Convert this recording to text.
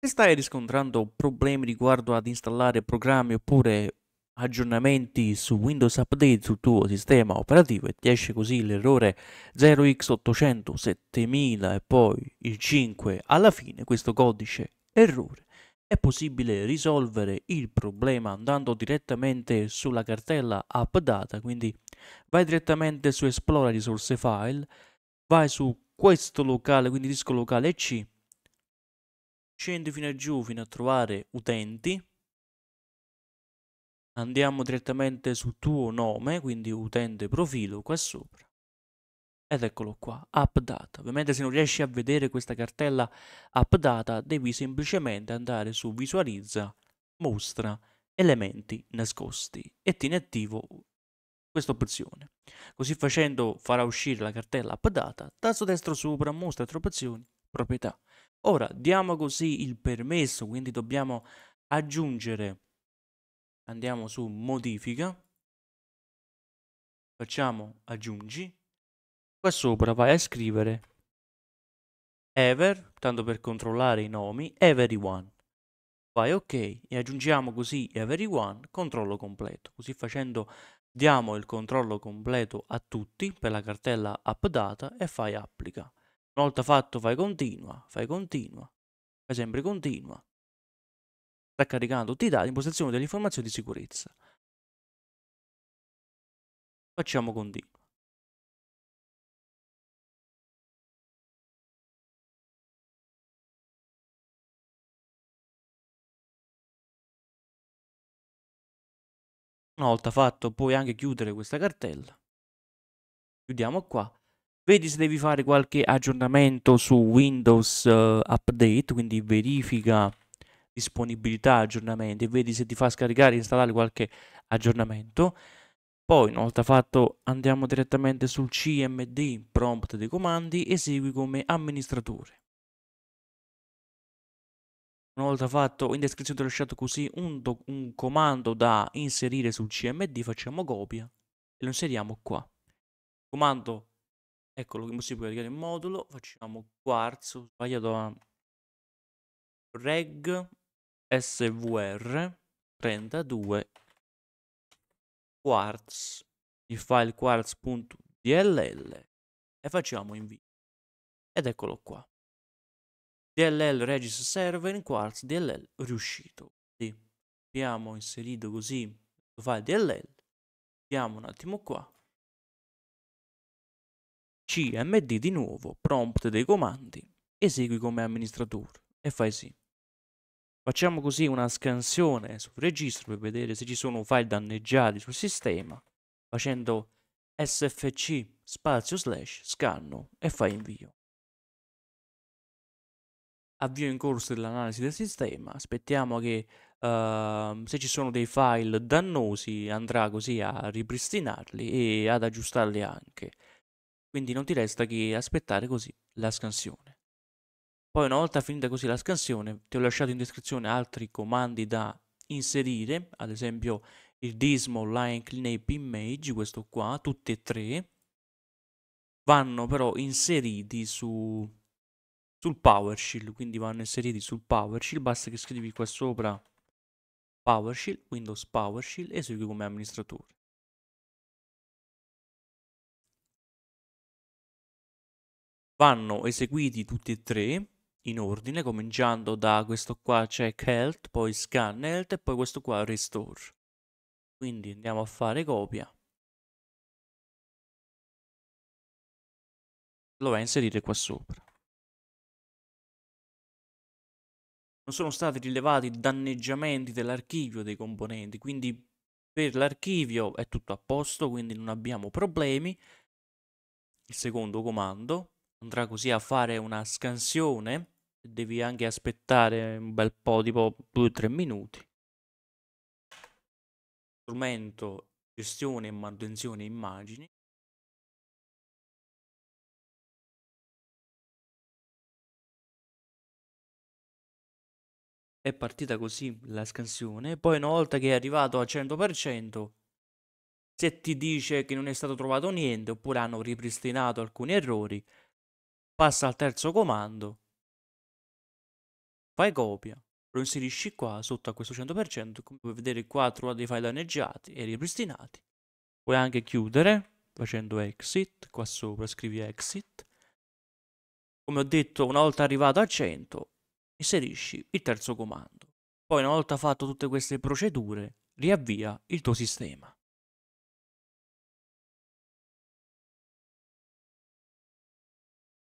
Se stai riscontrando problemi riguardo ad installare programmi oppure aggiornamenti su Windows Update sul tuo sistema operativo e ti esce così l'errore 0x800 7000 e poi il 5 alla fine questo codice errore è possibile risolvere il problema andando direttamente sulla cartella AppData, quindi vai direttamente su Esplora risorse file, vai su questo locale, quindi disco locale C Scendi fino a giù, fino a trovare utenti. Andiamo direttamente sul tuo nome, quindi utente profilo qua sopra. Ed eccolo qua, app data. Ovviamente se non riesci a vedere questa cartella app data, devi semplicemente andare su visualizza, mostra, elementi nascosti e tieni attivo questa opzione. Così facendo farà uscire la cartella app data, tasto destro sopra, mostra tre opzioni proprietà. Ora diamo così il permesso, quindi dobbiamo aggiungere, andiamo su modifica, facciamo aggiungi, qua sopra vai a scrivere ever, tanto per controllare i nomi, everyone. Vai ok e aggiungiamo così everyone, controllo completo. Così facendo diamo il controllo completo a tutti per la cartella updata e fai applica. Una volta fatto fai continua, fai continua, fai sempre continua. Sta caricando tutti i dati, impostazione delle informazioni di sicurezza. Facciamo continua. Una volta fatto puoi anche chiudere questa cartella. Chiudiamo qua vedi se devi fare qualche aggiornamento su Windows uh, Update, quindi verifica disponibilità aggiornamenti vedi se ti fa scaricare e installare qualche aggiornamento. Poi, una volta fatto, andiamo direttamente sul CMD prompt dei comandi, esegui come amministratore. Una volta fatto, in descrizione ti ho lasciato così un, un comando da inserire sul CMD, facciamo copia e lo inseriamo qua. Comando Eccolo, si può caricare il modulo. Facciamo quarzo, sbagliato a reg svr 32 quartz, il file quartz.dll e facciamo invio. Ed eccolo qua. DLL Regis Server in quartz DLL riuscito. Quindi abbiamo inserito così questo file DLL. Vediamo un attimo qua. CMD di nuovo, prompt dei comandi, esegui come amministratore e fai sì. Facciamo così una scansione sul registro per vedere se ci sono file danneggiati sul sistema facendo sfc spazio slash scanno e fai invio. Avvio in corso dell'analisi del sistema, aspettiamo che uh, se ci sono dei file dannosi andrà così a ripristinarli e ad aggiustarli anche. Quindi non ti resta che aspettare così la scansione. Poi una volta finita così la scansione, ti ho lasciato in descrizione altri comandi da inserire, ad esempio il Dismo, Line Cleanup Image, questo qua, tutti e tre, vanno però inseriti su, sul PowerShell, quindi vanno inseriti sul PowerShell, basta che scrivi qua sopra PowerShell, Windows PowerShell, esegui come amministratore. Vanno eseguiti tutti e tre in ordine, cominciando da questo qua check health, poi scan health e poi questo qua restore. Quindi andiamo a fare copia. Lo va a inserire qua sopra. Non sono stati rilevati danneggiamenti dell'archivio dei componenti, quindi per l'archivio è tutto a posto, quindi non abbiamo problemi. Il secondo comando andrà così a fare una scansione, devi anche aspettare un bel po', tipo 2-3 minuti. Strumento, gestione e manutenzione immagini. È partita così la scansione, poi una volta che è arrivato al 100%, se ti dice che non è stato trovato niente oppure hanno ripristinato alcuni errori, passa al terzo comando, fai copia, lo inserisci qua sotto a questo 100%, come puoi vedere qua trova dei file danneggiati e ripristinati. Puoi anche chiudere facendo exit, qua sopra scrivi exit. Come ho detto, una volta arrivato a 100, inserisci il terzo comando. Poi una volta fatto tutte queste procedure, riavvia il tuo sistema.